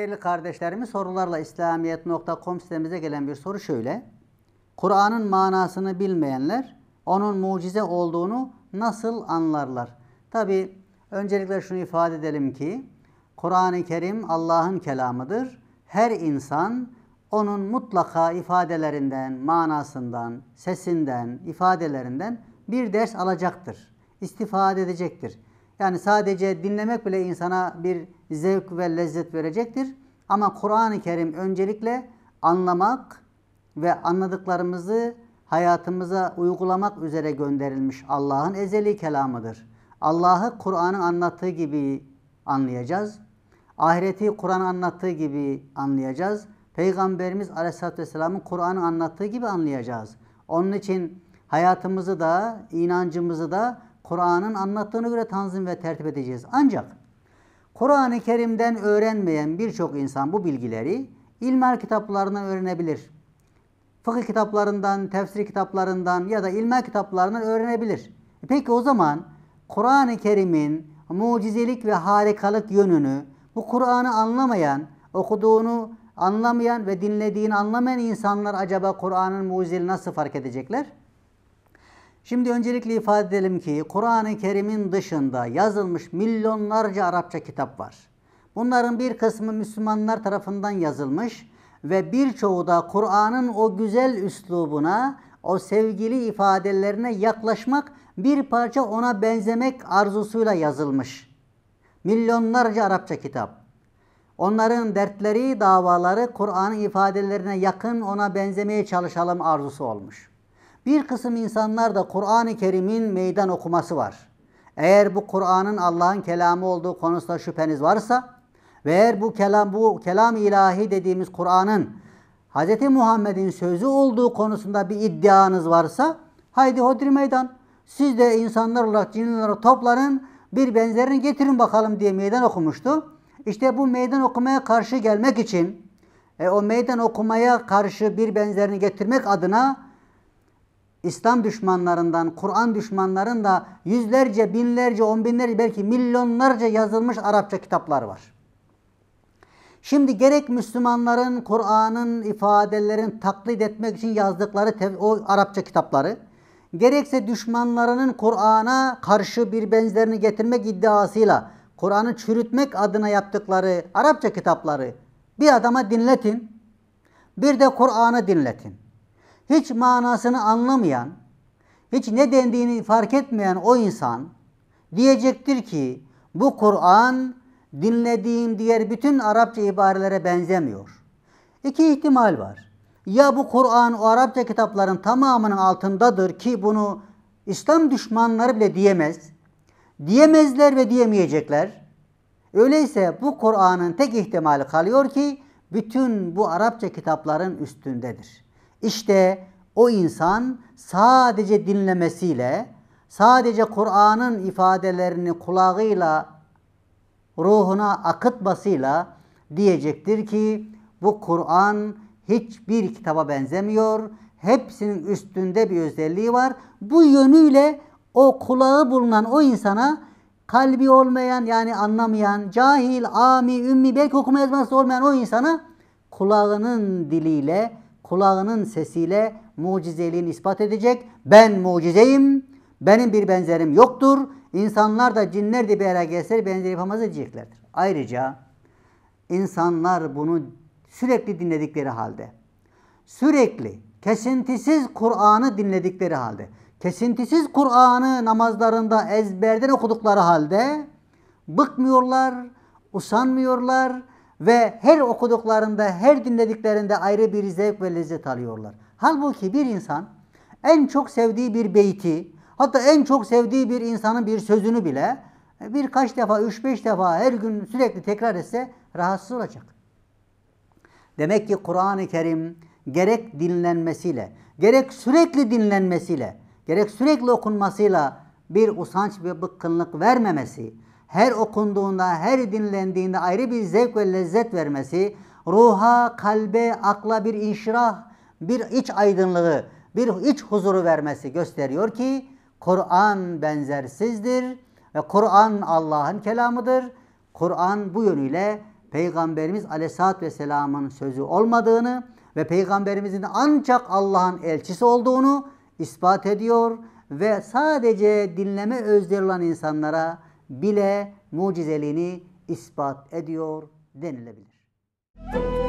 Değerli kardeşlerimiz sorularla İslamiyet.com sitemize gelen bir soru şöyle. Kur'an'ın manasını bilmeyenler onun mucize olduğunu nasıl anlarlar? Tabi öncelikle şunu ifade edelim ki Kur'an-ı Kerim Allah'ın kelamıdır. Her insan onun mutlaka ifadelerinden, manasından, sesinden, ifadelerinden bir ders alacaktır. İstifade edecektir. Yani sadece dinlemek bile insana bir zevk ve lezzet verecektir. Ama Kur'an-ı Kerim öncelikle anlamak ve anladıklarımızı hayatımıza uygulamak üzere gönderilmiş Allah'ın ezeli kelamıdır. Allah'ı Kur'an'ın anlattığı gibi anlayacağız. Ahireti Kur'an anlattığı gibi anlayacağız. Peygamberimiz Aleyhisselatü Vesselam'ın Kur'an'ı anlattığı gibi anlayacağız. Onun için hayatımızı da, inancımızı da Kur'an'ın anlattığına göre tanzim ve tertip edeceğiz. Ancak Kur'an-ı Kerim'den öğrenmeyen birçok insan bu bilgileri ilmihal kitaplarından öğrenebilir. Fıkıh kitaplarından, tefsir kitaplarından ya da ilmihal kitaplarından öğrenebilir. E peki o zaman Kur'an-ı Kerim'in mucizelik ve harikalık yönünü bu Kur'an'ı anlamayan, okuduğunu anlamayan ve dinlediğini anlamayan insanlar acaba Kur'an'ın mucizeliğini nasıl fark edecekler? Şimdi öncelikle ifade edelim ki Kur'an-ı Kerim'in dışında yazılmış milyonlarca Arapça kitap var. Bunların bir kısmı Müslümanlar tarafından yazılmış ve birçoğu da Kur'an'ın o güzel üslubuna, o sevgili ifadelerine yaklaşmak, bir parça ona benzemek arzusuyla yazılmış. Milyonlarca Arapça kitap. Onların dertleri, davaları Kur'an'ın ifadelerine yakın ona benzemeye çalışalım arzusu olmuş. Bir kısım insanlar da Kur'an-ı Kerim'in meydan okuması var. Eğer bu Kur'an'ın Allah'ın kelamı olduğu konusunda şüpheniz varsa ve eğer bu kelam bu kelam ilahi dediğimiz Kur'an'ın Hz. Muhammed'in sözü olduğu konusunda bir iddianız varsa haydi hodri meydan. Siz de insanlar olarak cinler toplanın bir benzerini getirin bakalım diye meydan okumuştu. İşte bu meydan okumaya karşı gelmek için e, o meydan okumaya karşı bir benzerini getirmek adına İslam düşmanlarından, Kur'an düşmanların da yüzlerce, binlerce, on binlerce belki milyonlarca yazılmış Arapça kitaplar var. Şimdi gerek Müslümanların Kur'an'ın ifadelerini taklit etmek için yazdıkları o Arapça kitapları, gerekse düşmanlarının Kur'an'a karşı bir benzerini getirmek iddiasıyla Kur'an'ı çürütmek adına yaptıkları Arapça kitapları bir adama dinletin, bir de Kur'an'ı dinletin hiç manasını anlamayan, hiç ne dendiğini fark etmeyen o insan diyecektir ki bu Kur'an dinlediğim diğer bütün Arapça ibarelere benzemiyor. İki ihtimal var. Ya bu Kur'an o Arapça kitapların tamamının altındadır ki bunu İslam düşmanları bile diyemez. Diyemezler ve diyemeyecekler. Öyleyse bu Kur'an'ın tek ihtimali kalıyor ki bütün bu Arapça kitapların üstündedir. İşte o insan sadece dinlemesiyle, sadece Kur'an'ın ifadelerini kulağıyla, ruhuna akıtmasıyla diyecektir ki bu Kur'an hiçbir kitaba benzemiyor. Hepsinin üstünde bir özelliği var. Bu yönüyle o kulağı bulunan o insana kalbi olmayan yani anlamayan, cahil, ami, ümmi, belki okuma yazması olmayan o insana kulağının diliyle kulağının sesiyle mucizeliğini ispat edecek. Ben mucizeyim, benim bir benzerim yoktur. İnsanlar da cinler de bir araya gelse benzeri yapamaz diyeceklerdir. Ayrıca insanlar bunu sürekli dinledikleri halde, sürekli kesintisiz Kur'an'ı dinledikleri halde, kesintisiz Kur'an'ı namazlarında ezberden okudukları halde bıkmıyorlar, usanmıyorlar, ve her okuduklarında, her dinlediklerinde ayrı bir zevk ve lezzet alıyorlar. Halbuki bir insan en çok sevdiği bir beyti, hatta en çok sevdiği bir insanın bir sözünü bile e, birkaç defa, üç beş defa her gün sürekli tekrar etse rahatsız olacak. Demek ki Kur'an-ı Kerim gerek dinlenmesiyle, gerek sürekli dinlenmesiyle, gerek sürekli okunmasıyla bir usanç ve bıkkınlık vermemesi, her okunduğunda, her dinlendiğinde ayrı bir zevk ve lezzet vermesi, ruha, kalbe, akla bir inşirah, bir iç aydınlığı, bir iç huzuru vermesi gösteriyor ki Kur'an benzersizdir ve Kur'an Allah'ın kelamıdır. Kur'an bu yönüyle Peygamberimiz Aleyhisselatü Vesselam'ın sözü olmadığını ve Peygamberimizin ancak Allah'ın elçisi olduğunu ispat ediyor ve sadece dinleme özleri olan insanlara bile mucizeliğini ispat ediyor denilebilir. Müzik